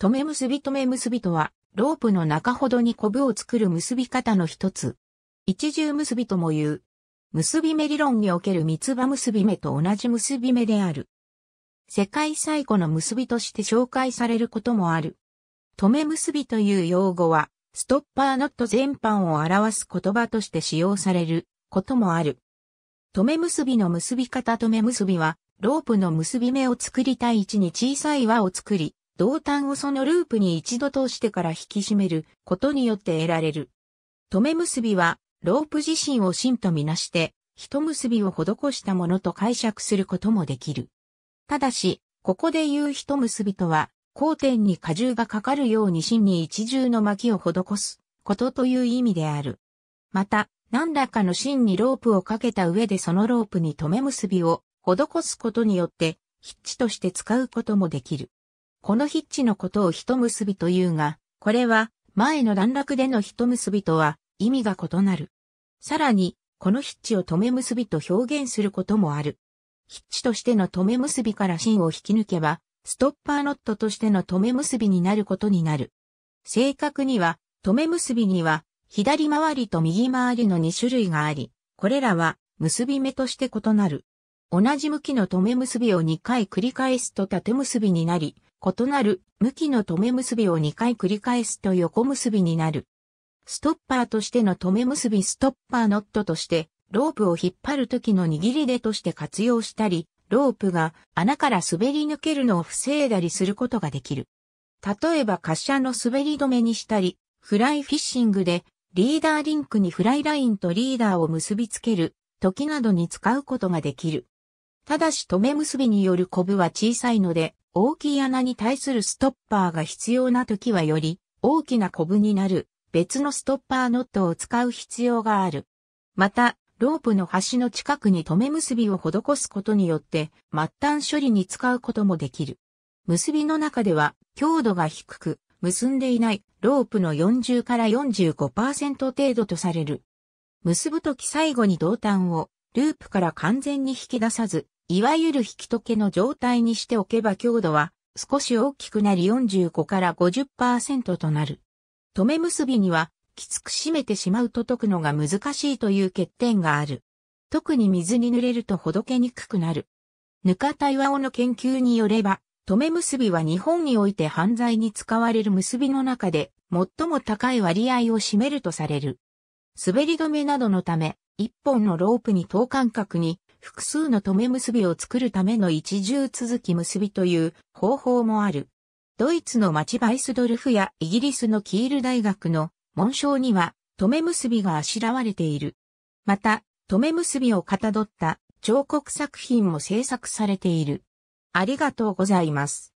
留め結び留め結びとは、ロープの中ほどにコブを作る結び方の一つ。一重結びとも言う。結び目理論における三つ葉結び目と同じ結び目である。世界最古の結びとして紹介されることもある。留め結びという用語は、ストッパーノット全般を表す言葉として使用されることもある。留め結びの結び方留め結びは、ロープの結び目を作りたい位置に小さい輪を作り、同端をそのループに一度通してから引き締めることによって得られる。止め結びは、ロープ自身を芯とみなして、一結びを施したものと解釈することもできる。ただし、ここで言う一結びとは、交点に荷重がかかるように芯に一重の巻きを施すことという意味である。また、何らかの芯にロープをかけた上でそのロープに留め結びを施すことによって、筆致として使うこともできる。この筆致のことを一結びというが、これは前の段落での一結びとは意味が異なる。さらに、この筆致を留め結びと表現することもある。筆致としての留め結びから芯を引き抜けば、ストッパーノットとしての留め結びになることになる。正確には、留め結びには、左回りと右回りの2種類があり、これらは結び目として異なる。同じ向きの留め結びを2回繰り返すと縦結びになり、異なる向きの止め結びを2回繰り返すと横結びになる。ストッパーとしての止め結びストッパーノットとして、ロープを引っ張る時の握り手として活用したり、ロープが穴から滑り抜けるのを防いだりすることができる。例えば滑車の滑り止めにしたり、フライフィッシングでリーダーリンクにフライラインとリーダーを結びつける時などに使うことができる。ただし止め結びによるコブは小さいので、大きい穴に対するストッパーが必要な時はより大きなコブになる別のストッパーノットを使う必要がある。また、ロープの端の近くに留め結びを施すことによって末端処理に使うこともできる。結びの中では強度が低く結んでいないロープの40から45%程度とされる。結ぶとき最後に同端をループから完全に引き出さずいわゆる引き解けの状態にしておけば強度は少し大きくなり45から50%となる。留め結びにはきつく締めてしまうと解くのが難しいという欠点がある。特に水に濡れるとほどけにくくなる。ぬかた岩尾の研究によれば、留め結びは日本において犯罪に使われる結びの中で最も高い割合を占めるとされる。滑り止めなどのため、一本のロープに等間隔に複数の留め結びを作るための一重続き結びという方法もある。ドイツのマチバイスドルフやイギリスのキール大学の紋章には留め結びがあしらわれている。また、留め結びをかたどった彫刻作品も制作されている。ありがとうございます。